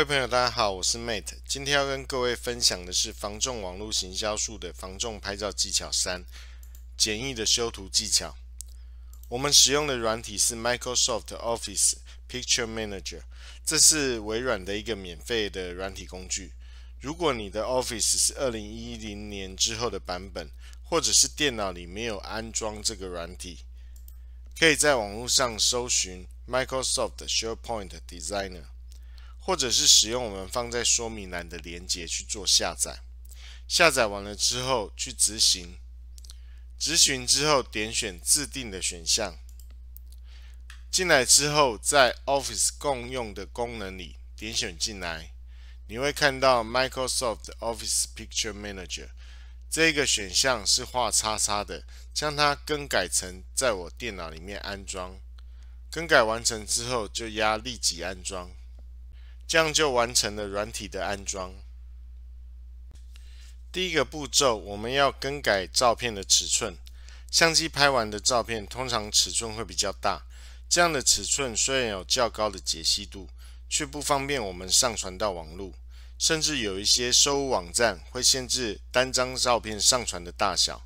各位朋友，大家好，我是 Mate。今天要跟各位分享的是防重网络行销术的防重拍照技巧三：简易的修图技巧。我们使用的软体是 Microsoft Office Picture Manager，这是微软的一个免费的软体工具。如果你的 Office 是二零一零年之后的版本，或者是电脑里没有安装这个软体，可以在网络上搜寻 Microsoft SharePoint Designer。或者是使用我们放在说明栏的链接去做下载。下载完了之后去执行，执行之后点选自定的选项。进来之后，在 Office 共用的功能里点选进来，你会看到 Microsoft Office Picture Manager 这个选项是画叉叉的，将它更改成在我电脑里面安装。更改完成之后就压立即安装。这样就完成了软体的安装。第一个步骤，我们要更改照片的尺寸。相机拍完的照片通常尺寸会比较大，这样的尺寸虽然有较高的解析度，却不方便我们上传到网络，甚至有一些收物网站会限制单张照片上传的大小。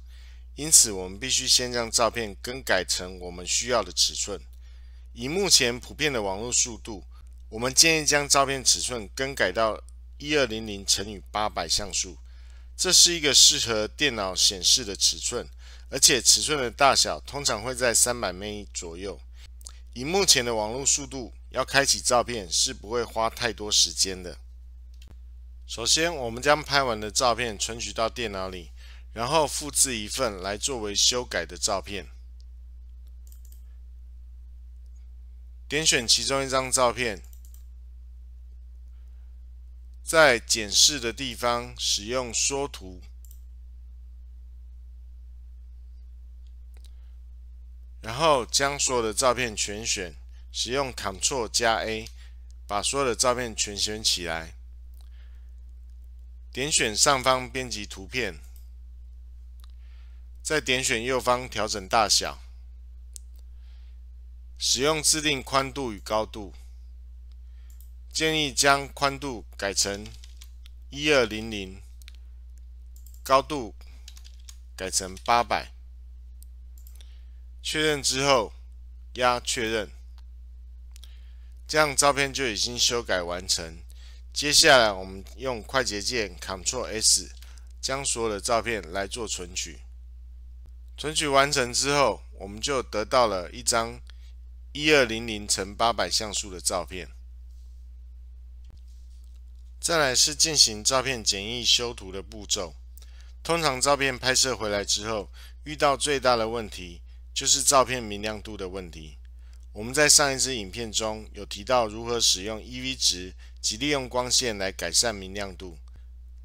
因此，我们必须先将照片更改成我们需要的尺寸。以目前普遍的网络速度。我们建议将照片尺寸更改到一二零零乘以八百像素，这是一个适合电脑显示的尺寸，而且尺寸的大小通常会在三百 MB 左右。以目前的网络速度，要开启照片是不会花太多时间的。首先，我们将拍完的照片存取到电脑里，然后复制一份来作为修改的照片。点选其中一张照片。在检视的地方使用缩图，然后将所有的照片全选，使用 Ctrl 加 A 把所有的照片全选起来，点选上方编辑图片，再点选右方调整大小，使用自定宽度与高度。建议将宽度改成一二零零，高度改成八百。确认之后，压确认，这样照片就已经修改完成。接下来，我们用快捷键 Ctrl+S 将所有的照片来做存取。存取完成之后，我们就得到了一张一二零零乘八百像素的照片。再来是进行照片简易修图的步骤。通常照片拍摄回来之后，遇到最大的问题就是照片明亮度的问题。我们在上一支影片中有提到如何使用 EV 值及利用光线来改善明亮度，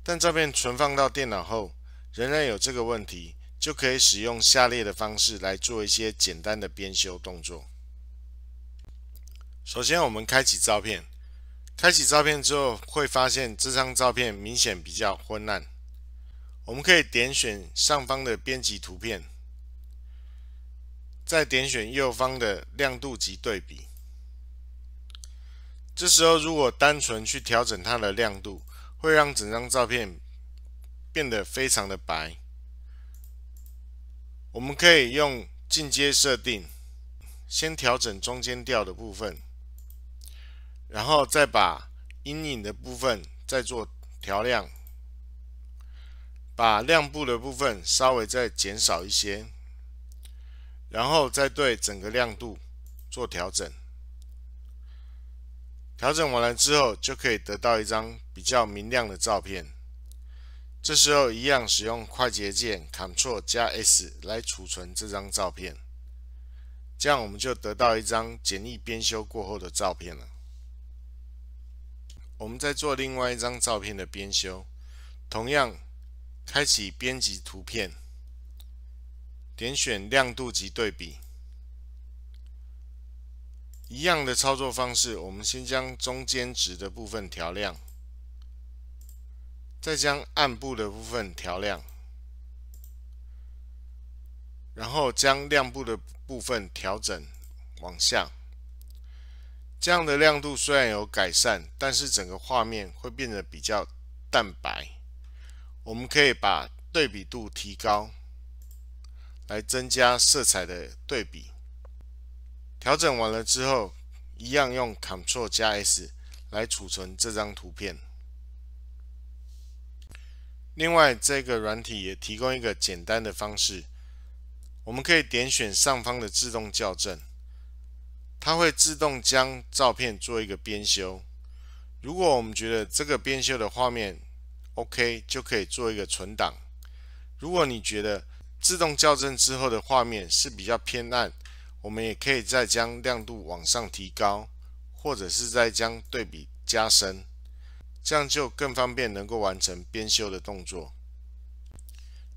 但照片存放到电脑后，仍然有这个问题，就可以使用下列的方式来做一些简单的编修动作。首先，我们开启照片。开启照片之后，会发现这张照片明显比较昏暗。我们可以点选上方的编辑图片，再点选右方的亮度及对比。这时候，如果单纯去调整它的亮度，会让整张照片变得非常的白。我们可以用进阶设定，先调整中间调的部分。然后再把阴影的部分再做调亮，把亮部的部分稍微再减少一些，然后再对整个亮度做调整。调整完了之后，就可以得到一张比较明亮的照片。这时候一样使用快捷键 Ctrl 加 S 来储存这张照片，这样我们就得到一张简易编修过后的照片了。我们在做另外一张照片的编修，同样开启编辑图片，点选亮度及对比，一样的操作方式。我们先将中间值的部分调亮，再将暗部的部分调亮，然后将亮部的部分调整往下。这样的亮度虽然有改善，但是整个画面会变得比较淡白。我们可以把对比度提高，来增加色彩的对比。调整完了之后，一样用 Ctrl 加 S 来储存这张图片。另外，这个软体也提供一个简单的方式，我们可以点选上方的自动校正。它会自动将照片做一个编修。如果我们觉得这个编修的画面 OK，就可以做一个存档。如果你觉得自动校正之后的画面是比较偏暗，我们也可以再将亮度往上提高，或者是再将对比加深，这样就更方便能够完成编修的动作。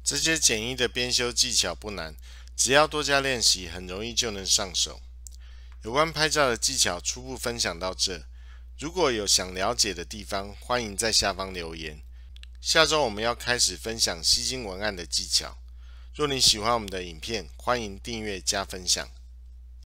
这些简易的编修技巧不难，只要多加练习，很容易就能上手。有关拍照的技巧，初步分享到这。如果有想了解的地方，欢迎在下方留言。下周我们要开始分享吸睛文案的技巧。若你喜欢我们的影片，欢迎订阅加分享。